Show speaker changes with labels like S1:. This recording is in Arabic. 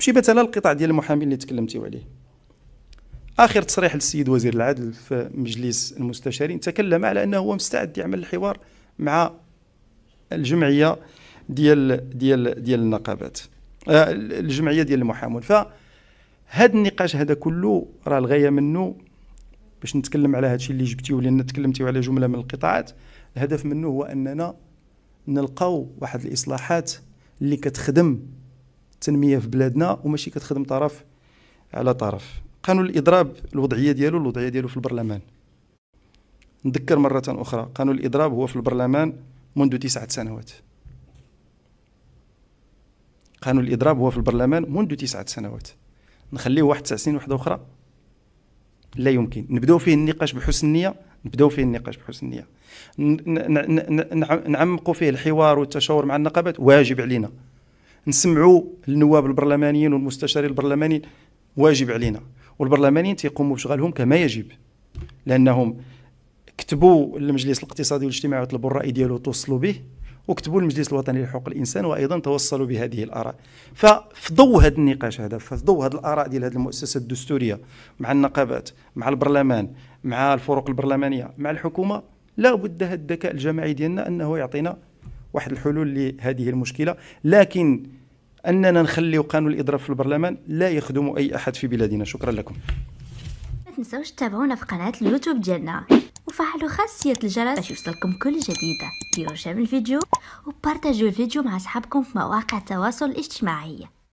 S1: ماشي مثلا القطاع ديال المحامين اللي تكلمتي عليه اخر تصريح للسيد وزير العدل في مجلس المستشارين تكلم على انه هو مستعد يعمل الحوار مع الجمعيه ديال ديال ديال النقابات آه الجمعيه ديال المحامون فهاد النقاش هذا كله راه الغايه منه باش نتكلم على هادشي اللي جبتيه ولان تكلمتي على جمله من القطاعات الهدف منه هو اننا نلقاو واحد الاصلاحات اللي كتخدم التنميه في بلادنا وماشي كتخدم طرف على طرف قانون الاضراب الوضعيه ديالو الوضعيه ديالو في البرلمان نذكر مره اخرى قانون الاضراب هو في البرلمان منذ تسعة سنوات قانون الاضراب هو في البرلمان منذ تسعة سنوات نخليه واحد تسع سنين واحده اخرى لا يمكن نبداو فيه النقاش بحسن النيه نبداو فيه النقاش بحسن النيه نعمقوا فيه الحوار والتشاور مع النقابات واجب علينا نسمعوا النواب البرلمانيين والمستشارين البرلمانيين واجب علينا والبرلمانيين تيقوموا بشغلهم كما يجب لانهم كتبوا المجلس الاقتصادي والاجتماعي وطلبوا الراي ديالو توصلوا به وكتبوا المجلس الوطني لحقوق الانسان وايضا توصلوا بهذه الاراء ففي ضوء هذا النقاش هذا في ضوء هذه الاراء ديال هذه المؤسسه الدستوريه مع النقابات مع البرلمان مع الفرق البرلمانيه مع الحكومه لا بد هذا الذكاء الجماعي ديالنا انه يعطينا واحد الحلول لهذه المشكله لكن اننا نخليو قانون الاضراب في البرلمان لا يخدم اي احد في بلادنا شكرا لكم
S2: لا تنساوش تتابعونا في قناه اليوتيوب ديالنا وفعلوا خاصيه الجرس باش يوصلكم كل جديد ديروا شير الفيديو وبارطاجيو الفيديو مع اصحابكم في مواقع التواصل الاجتماعي